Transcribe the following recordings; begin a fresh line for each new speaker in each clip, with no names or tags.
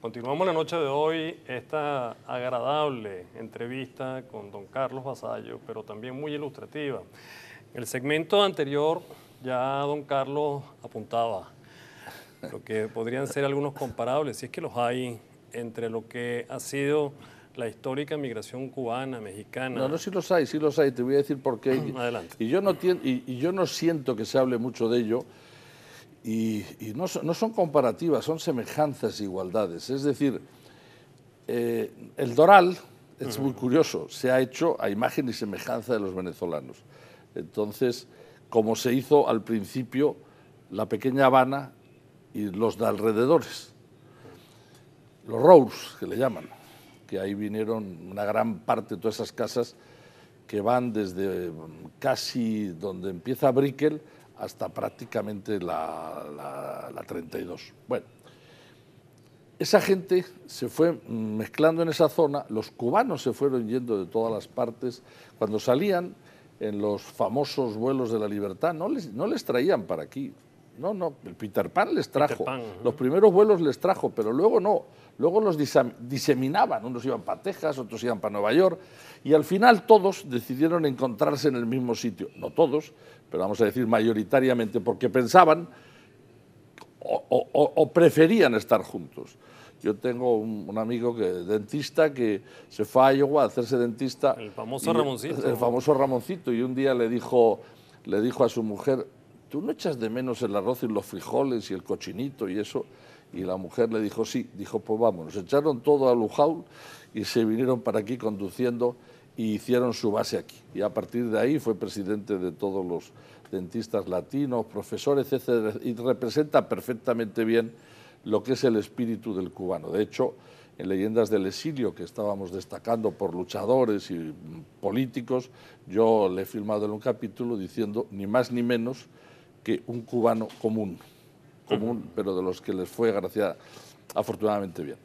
Continuamos la noche de hoy esta agradable entrevista con don Carlos Vasallo, pero también muy ilustrativa. el segmento anterior ya don Carlos apuntaba lo que podrían ser algunos comparables, si es que los hay, entre lo que ha sido la histórica migración cubana, mexicana. No, no, si
los hay, si los hay, te voy a decir por qué. Adelante. Y yo no, y yo no siento que se hable mucho de ello y, no, son comparativas, son semejanzas, e igualdades. Es decir, eh, el Doral es muy curioso, se ha hecho a imagen y semejanza de los venezolanos. Entonces, como se hizo al principio la pequeña Habana y los de alrededores, los Rose, que le llaman, que ahí vinieron una gran parte de todas esas casas que van desde mm, casi donde empieza Brickell hasta prácticamente la, 32. Bueno, esa gente se fue mezclando en esa zona, los cubanos se fueron yendo de todas las partes, cuando salían en los famosos vuelos de la libertad, no no les traían para aquí, no, no, el Peter Pan les trajo. Los primeros vuelos les trajo, pero luego no. Luego los diseminaban. Unos iban para Texas, otros iban para Nueva York. Y al final todos decidieron encontrarse en el mismo sitio. No todos, pero vamos a decir mayoritariamente, porque pensaban o, preferían estar juntos. Yo tengo un, amigo que dentista que se fue a Iowa a hacerse dentista. El famoso Ramoncito. El famoso Ramoncito. Y un día le dijo, le dijo a su mujer, tú no echas de menos el arroz y los frijoles y el cochinito y eso. Y la mujer le dijo, sí, dijo, pues vamos, nos echaron todo a Luján y se vinieron para aquí conduciendo y hicieron su base aquí. Y a partir de ahí fue presidente de todos los dentistas latinos, profesores, etc... y representa perfectamente bien lo que es el espíritu del cubano. De hecho, en Leyendas del Exilio, que estábamos destacando por luchadores y políticos, yo le he filmado en un capítulo diciendo, ni más ni menos, que un cubano común, común, pero de los que les fue graciada afortunadamente bien.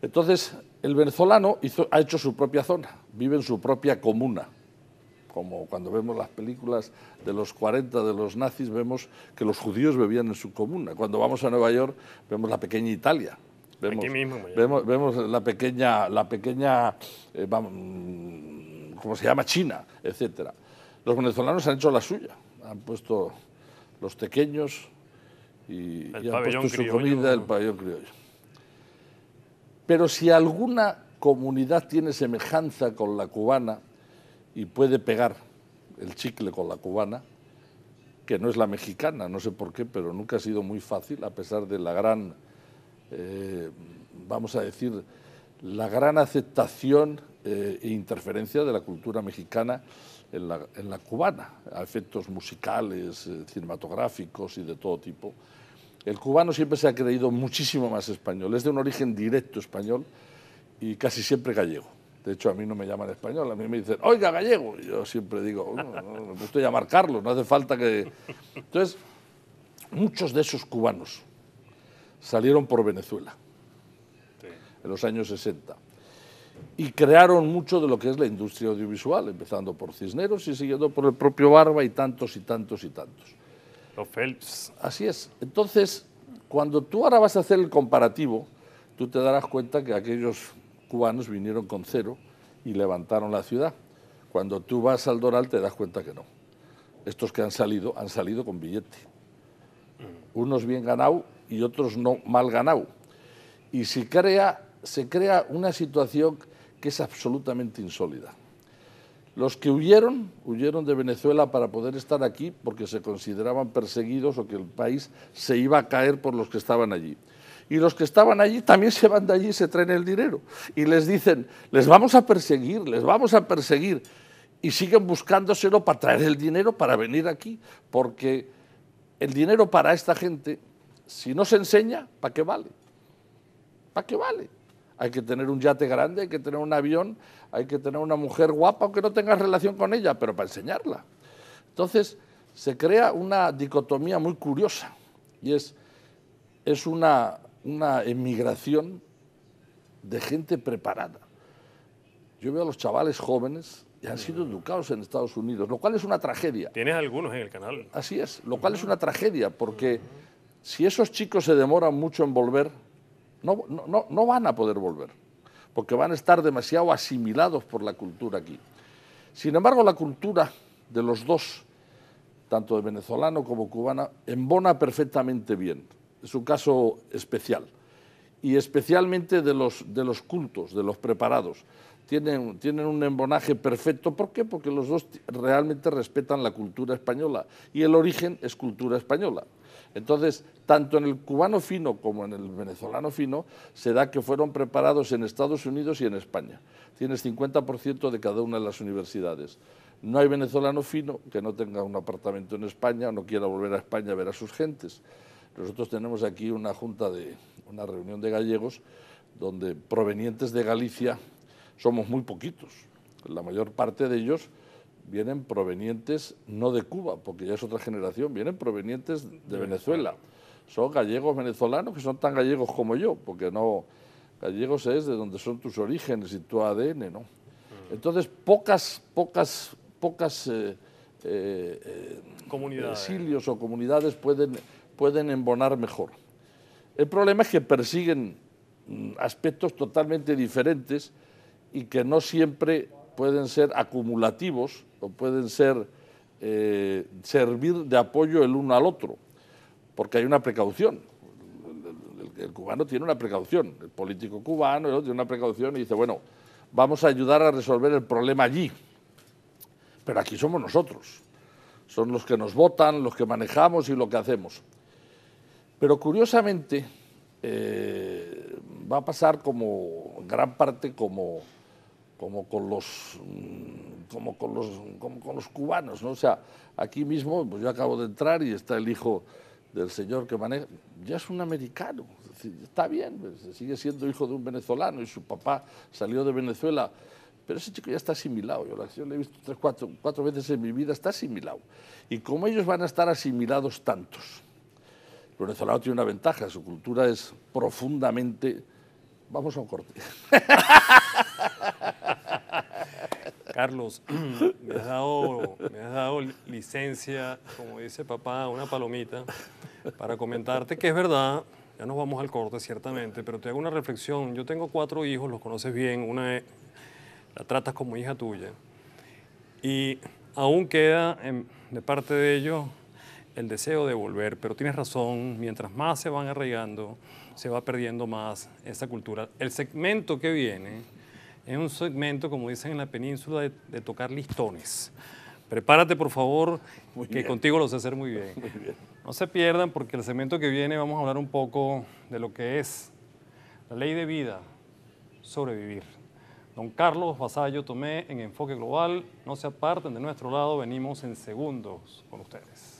Entonces, el venezolano ha hecho su propia zona, vive en su propia comuna. Como cuando vemos las películas de los 40 de los nazis, vemos que los judíos vivían en su comuna. Cuando vamos a Nueva York, vemos la pequeña Italia. Vemos, la pequeña, la pequeña eh, ¿cómo se llama? China, etc. Los venezolanos han hecho la suya. Han puesto los pequeños y, puesto su comida el pabellón criollo. Pero si alguna comunidad tiene semejanza con la cubana y puede pegar el chicle con la cubana, que no es la mexicana, no sé por qué, pero nunca ha sido muy fácil, a pesar de la gran, eh, vamos a decir, la gran aceptación eh, interferencia de la cultura mexicana en la, cubana, a efectos musicales, eh, cinematográficos y de todo tipo. El cubano siempre se ha creído muchísimo más español, es de un origen directo español y casi siempre gallego. De hecho, a mí no me llaman español, a mí me dicen, oiga, gallego. Y yo siempre digo, me gusta llamar Carlos, no hace falta que... Entonces, muchos de esos cubanos salieron por Venezuela en los años 60 y crearon mucho de lo que es la industria audiovisual, empezando por Cisneros y siguiendo por el propio Barba y tantos y tantos y tantos. Los Phelps. Así es. Entonces, cuando tú ahora vas a hacer el comparativo, tú te darás cuenta que aquellos cubanos vinieron con cero y levantaron la ciudad. Cuando tú vas al Doral te das cuenta que no. Estos que han salido han salido con billete. Unos bien ganado y otros no mal ganado. Y si crea, se crea una situación que es absolutamente insólida. Los que huyeron, huyeron de Venezuela para poder estar aquí porque se consideraban perseguidos o que el país se iba a caer por los que estaban allí. Y los que estaban allí también se van de allí y se traen el dinero. Y les dicen, les vamos a perseguir, les vamos a perseguir. Y siguen buscándoselo para traer el dinero para venir aquí. Porque el dinero para esta gente, si no se enseña, ¿para qué vale? ¿Para qué vale? hay que tener un yate grande, hay que tener un avión, hay que tener una mujer guapa, aunque no tengas relación con ella, pero para enseñarla. Entonces, se crea una dicotomía muy curiosa y es, es una, una emigración de gente preparada. Yo veo a los chavales jóvenes y han sido educados en Estados Unidos, lo cual es una tragedia.
Tienes algunos en el
canal. Así es, lo cual es una tragedia, porque si esos chicos se demoran mucho en volver, no, no, van a poder volver, porque van a estar demasiado asimilados por la cultura aquí. Sin embargo, la cultura de los dos, tanto de venezolano como cubana, embona perfectamente bien. Es un caso especial y especialmente de los, de los cultos, de los preparados. Tienen, tienen, un embonaje perfecto. ¿Por qué? Porque los dos realmente respetan la cultura española y el origen es cultura española. Entonces, tanto en el cubano fino como en el venezolano fino, se da que fueron preparados en Estados Unidos y en España. Tienes 50% de cada una de las universidades. No hay venezolano fino que no tenga un apartamento en España o no quiera volver a España a ver a sus gentes. Nosotros tenemos aquí una junta de, una reunión de gallegos donde provenientes de Galicia somos muy poquitos. La mayor parte de ellos vienen provenientes no de Cuba, porque ya es otra generación, vienen provenientes de Venezuela. Son gallegos venezolanos que son tan gallegos como yo, porque no gallegos es de donde son tus orígenes y tu ADN, ¿no? Mm. Entonces pocas, pocas, pocas eh, eh, eh, comunidades. o comunidades pueden, pueden embonar mejor. El problema es que persiguen mm, aspectos totalmente diferentes y que no siempre pueden ser acumulativos o pueden ser, eh, servir de apoyo el uno al otro, porque hay una precaución. El, cubano tiene una precaución, el político cubano tiene una precaución y dice, bueno, vamos a ayudar a resolver el problema allí, pero aquí somos nosotros, son los que nos votan, los que manejamos y lo que hacemos. Pero curiosamente eh, va a pasar como gran parte como, como con los mm, con los cubanos, ¿no? O sea, aquí mismo pues yo acabo de entrar y está el hijo del señor que maneja, ya es un americano, está bien, pues, sigue siendo hijo de un venezolano y su papá salió de Venezuela, pero ese chico ya está asimilado, yo, yo lo he visto tres, cuatro, cuatro veces en mi vida, está asimilado. Y como ellos van a estar asimilados tantos, Venezolano tiene tiene una ventaja, su cultura es profundamente... Vamos a un corte.
Carlos, me has, dado, licencia, como dice papá, una palomita, para comentarte que es verdad ya nos vamos al corte, ciertamente, pero te hago una reflexión. Yo tengo cuatro hijos, los conoces bien, una la tratas como hija tuya. Y aún queda de parte de ellos el deseo de volver, pero tienes razón, mientras más se van arraigando, se va perdiendo más esa cultura. El segmento que viene es un segmento, como dicen en la península, de, tocar listones. Prepárate, por favor, que contigo lo sé hacer muy bien. No se pierdan, porque el segmento que viene vamos a hablar un poco de lo que es la ley de vida, sobrevivir. Don Carlos Vasallo Tomé en Enfoque Global. No se aparten de nuestro lado, venimos en segundos con ustedes.